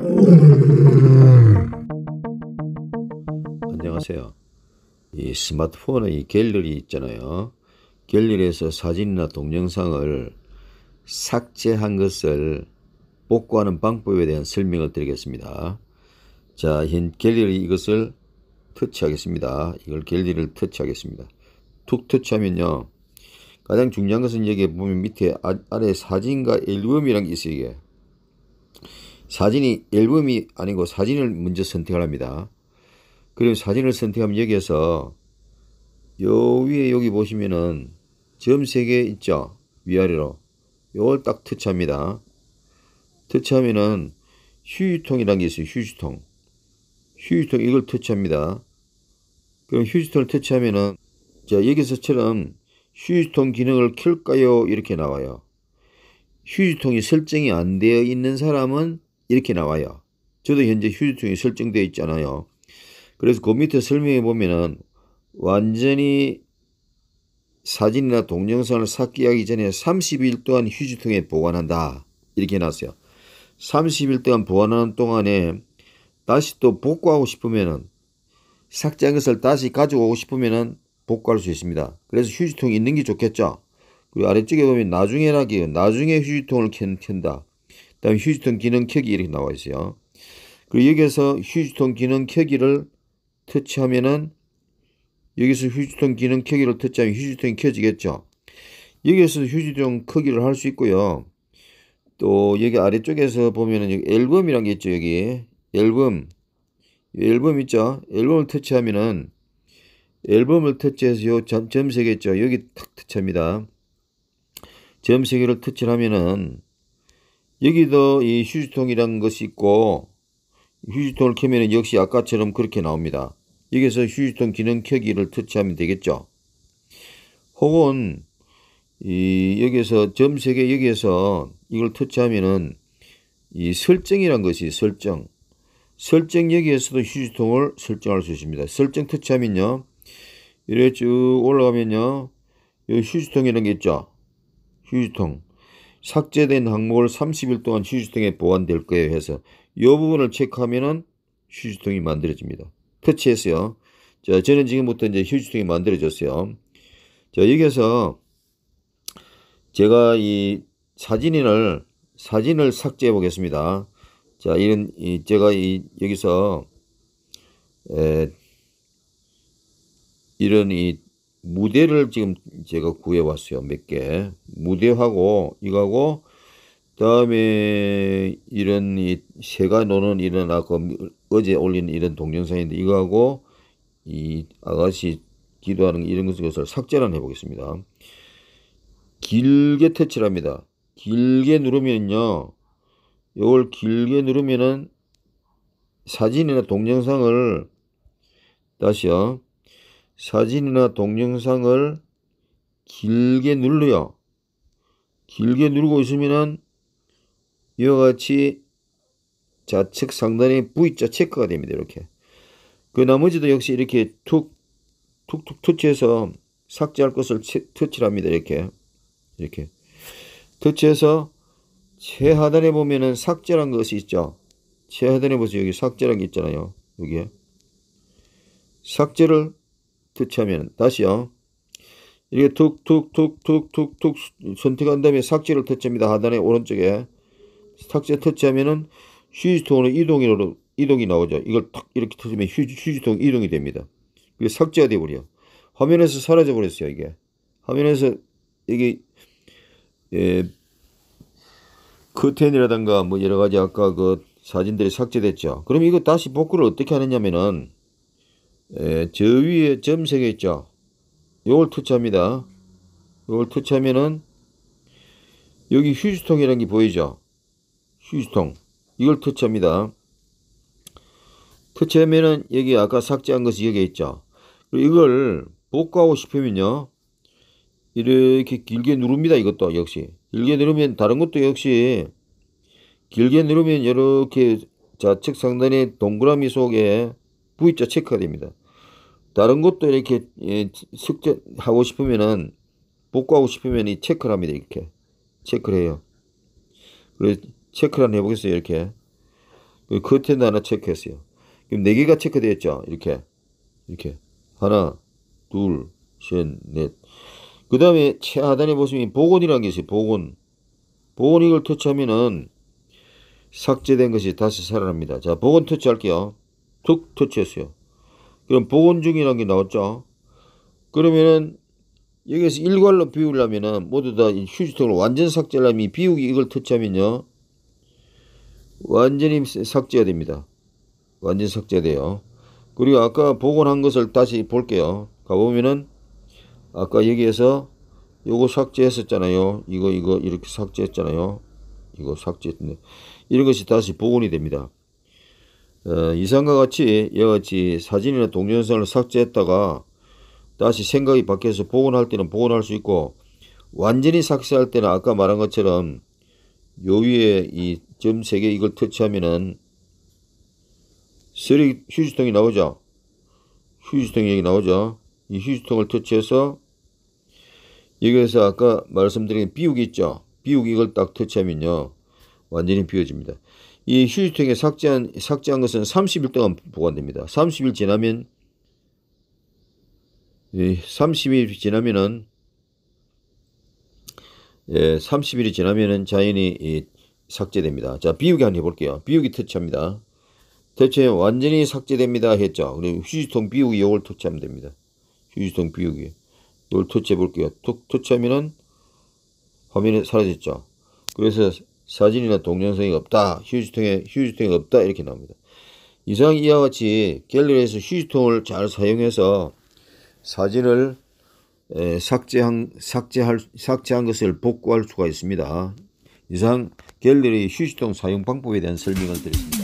음. 안녕하세요. 이 스마트폰에 이 갤러리 있잖아요. 갤러리에서 사진이나 동영상을 삭제한 것을 복구하는 방법에 대한 설명을 드리겠습니다. 자, 현 갤러리 이것을 터치하겠습니다. 이걸 갤러리를 터치하겠습니다. 툭 터치하면요. 가장 중요한 것은 여기 보면 밑에 아, 래 사진과 앨범이란 게 있어요. 이게. 사진이 앨범이 아니고 사진을 먼저 선택을 합니다. 그리고 사진을 선택하면 여기에서 요 위에 여기 보시면은 점 3개 있죠? 위아래로. 요걸 딱 터치합니다. 터치하면은 휴지통이라는 게 있어요. 휴지통. 휴지통 이걸 터치합니다. 그럼 휴지통을 터치하면은 자 여기서처럼 휴지통 기능을 켤까요? 이렇게 나와요. 휴지통이 설정이 안 되어 있는 사람은 이렇게 나와요. 저도 현재 휴지통이 설정되어 있잖아요. 그래서 그 밑에 설명해 보면은 완전히 사진이나 동영상을 삭제하기 전에 30일 동안 휴지통에 보관한다. 이렇게 해놨어요. 30일 동안 보관하는 동안에 다시 또 복구하고 싶으면은 삭제한 것을 다시 가져오고 싶으면은 복구할 수 있습니다. 그래서 휴지통이 있는 게 좋겠죠. 그리고 아래쪽에 보면 나중에라기요. 나중에 휴지통을 켠다. 다음 휴지통 기능 켜기 이렇게 나와 있어요. 그리고 여기에서 휴지통 기능 켜기를 터치하면은 여기서 휴지통 기능 켜기를 터치하면 휴지통이 켜지겠죠. 여기에서 휴지통 크기를 할 수 있고요. 또 여기 아래쪽에서 보면은 여기 앨범이란 게 있죠. 여기 앨범 앨범 있죠. 앨범을 터치하면은 앨범을 터치해서 요 점, 점색 있죠. 여기 탁 터치합니다. 점세개를 터치하면은 여기도 이 휴지통이라는 것이 있고 휴지통을 켜면 역시 아까처럼 그렇게 나옵니다. 여기서 휴지통 기능 켜기를 터치하면 되겠죠. 혹은 이 여기에서 점 3개 여기에서 이걸 터치하면은 이 설정이란 것이 설정 설정 여기에서도 휴지통을 설정할 수 있습니다. 설정 터치하면요. 이렇게 쭉 올라가면요. 이 휴지통이라는 게 있죠. 휴지통. 삭제된 항목을 30일 동안 휴지통에 보관될 거예요 해서 이 부분을 체크하면은 휴지통이 만들어집니다. 터치해서요. 자, 저는 지금부터 이제 휴지통이 만들어졌어요. 자, 여기에서 제가 이 사진을 사진을 삭제해 보겠습니다. 자, 이런 이 제가 이 여기서 에, 이런 이 무대를 지금 제가 구해왔어요. 몇 개. 무대하고 이거하고 다음에 이런 이 새가 노는 이런 아까 그 어제 올린 이런 동영상인데 이거하고 이 아가씨 기도하는 이런 것을 삭제를 해보겠습니다. 길게 터치 합니다. 길게 누르면요. 이걸 길게 누르면은 사진이나 동영상을 다시요. 사진이나 동영상을 길게 눌러요. 길게 누르고 있으면은 이와 같이 좌측 상단에 V자 체크가 됩니다. 이렇게. 그 나머지도 역시 이렇게 툭, 툭툭 터치해서 삭제할 것을 터치를 합니다. 이렇게. 이렇게. 터치해서 최하단에 보면은 삭제란 것이 있죠. 최하단에 보세요. 여기 삭제란 게 있잖아요. 여기에. 삭제를 터치하면 다시요. 이렇게 툭툭툭툭툭툭 선택한 다음에 삭제를 터치합니다. 하단에 오른쪽에 삭제 터치하면은 휴지통으로 이동으로 이동이 나오죠. 이걸 탁 이렇게 터치면 휴지, 휴지통 이동이 됩니다. 그게 삭제가 돼버려. 화면에서 사라져 버렸어요. 이게 화면에서 이게 예, 커튼이라든가 뭐 여러 가지 아까 그 사진들이 삭제됐죠. 그럼 이거 다시 복구를 어떻게 하느냐면은 에, 예, 저 위에 점색개 있죠. 요걸 터치합니다. 요걸 터치하면은 여기 휴지통이라는 게 보이죠. 휴지통. 이걸 터치합니다. 터치하면은 여기 아까 삭제한 것이 여기 있죠. 이걸 복구하고 싶으면요. 이렇게 길게 누릅니다. 이것도 역시. 길게 누르면 다른 것도 역시 길게 누르면 이렇게 좌측 상단에 동그라미 속에 V자 체크가 됩니다. 다른 것도 이렇게 예, 숙제하고 싶으면은 복구하고 싶으면 이 체크를 합니다. 이렇게 체크를 해요. 그래서 체크를 한번 해보겠어요. 이렇게 끝에도 그, 하나 체크했어요. 그럼 네 개가 체크되었죠. 이렇게 이렇게 하나 둘 셋 넷. 그 다음에 최하단에 보시면 복원이라는 게 있어요. 복원 복원 이걸 터치하면은 삭제된 것이 다시 살아납니다. 자 복원 터치할게요. 툭 터치했어요. 그럼 복원 중이라는 게 나왔죠. 그러면은 여기에서 일괄로 비우려면은 모두 다 휴지통을 완전 삭제하려면 이 비우기 이걸 터치하면요. 완전히 삭제해야 됩니다. 완전 삭제돼요. 그리고 아까 복원한 것을 다시 볼게요. 가보면은 아까 여기에서 요거 삭제했었잖아요. 이거 이거 이렇게 삭제했잖아요. 이거 삭제했네데 이런 것이 다시 복원이 됩니다. 어, 이상과 같이 여같이 사진이나 동영상을 삭제했다가 다시 생각이 바뀌어서 복원할 때는 복원할 수 있고 완전히 삭제할 때는 아까 말한 것처럼 요 위에 이 점 세 개 이걸 터치하면은 쓰레기 휴지통이 나오죠. 휴지통이 여기 나오죠. 이 휴지통을 터치해서 여기에서 아까 말씀드린 비우기 있죠. 비우기 이걸 딱 터치하면요. 완전히 비워집니다. 이 휴지통에 삭제한, 삭제한 것은 30일 동안 보관됩니다. 30일 지나면, 30일 지나면은, 예, 30일이 지나면은 자연히 삭제됩니다. 자, 비우기 한번 해볼게요. 비우기 터치합니다. 대체 완전히 삭제됩니다. 했죠. 그리고 휴지통 비우기 요걸 터치하면 됩니다. 휴지통 비우기. 요걸 터치해 볼게요. 터치하면은 화면이 사라졌죠. 그래서 사진이나 동영상이 없다. 휴지통에 휴지통이 없다. 이렇게 나옵니다. 이상 이와 같이 갤러리에서 휴지통을 잘 사용해서 사진을 에, 삭제한 삭제할 삭제한 것을 복구할 수가 있습니다. 이상 갤러리 휴지통 사용 방법에 대한 설명을 드렸습니다.